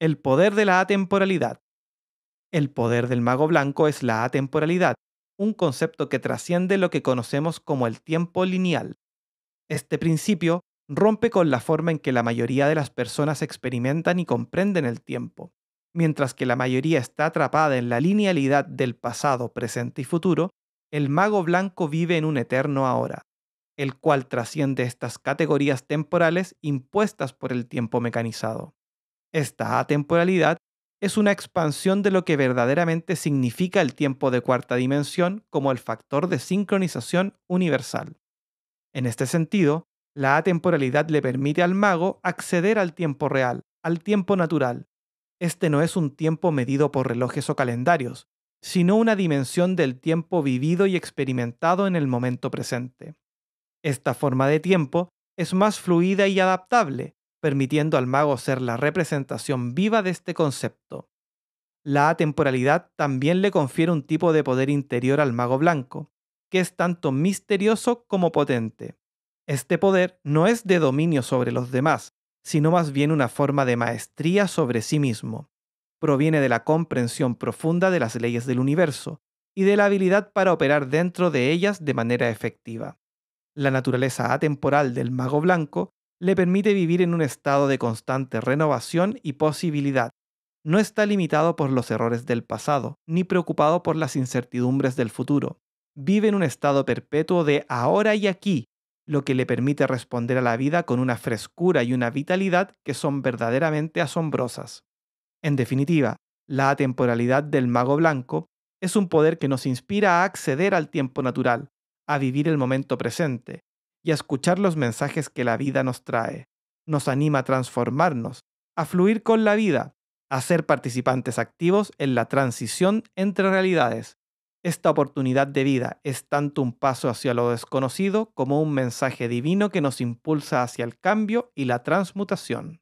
El poder de la atemporalidad. El poder del mago blanco es la atemporalidad, un concepto que trasciende lo que conocemos como el tiempo lineal. Este principio rompe con la forma en que la mayoría de las personas experimentan y comprenden el tiempo. Mientras que la mayoría está atrapada en la linealidad del pasado, presente y futuro, el mago blanco vive en un eterno ahora, el cual trasciende estas categorías temporales impuestas por el tiempo mecanizado. Esta atemporalidad es una expansión de lo que verdaderamente significa el tiempo de cuarta dimensión como el factor de sincronización universal. En este sentido, la atemporalidad le permite al mago acceder al tiempo real, al tiempo natural. Este no es un tiempo medido por relojes o calendarios, sino una dimensión del tiempo vivido y experimentado en el momento presente. Esta forma de tiempo es más fluida y adaptable, permitiendo al mago ser la representación viva de este concepto. La atemporalidad también le confiere un tipo de poder interior al mago blanco, que es tanto misterioso como potente. Este poder no es de dominio sobre los demás, sino más bien una forma de maestría sobre sí mismo. Proviene de la comprensión profunda de las leyes del universo y de la habilidad para operar dentro de ellas de manera efectiva. La naturaleza atemporal del mago blanco le permite vivir en un estado de constante renovación y posibilidad. No está limitado por los errores del pasado, ni preocupado por las incertidumbres del futuro. Vive en un estado perpetuo de ahora y aquí, lo que le permite responder a la vida con una frescura y una vitalidad que son verdaderamente asombrosas. En definitiva, la atemporalidad del mago blanco es un poder que nos inspira a acceder al tiempo natural, a vivir el momento presente, y a escuchar los mensajes que la vida nos trae. Nos anima a transformarnos, a fluir con la vida, a ser participantes activos en la transición entre realidades. Esta oportunidad de vida es tanto un paso hacia lo desconocido como un mensaje divino que nos impulsa hacia el cambio y la transmutación.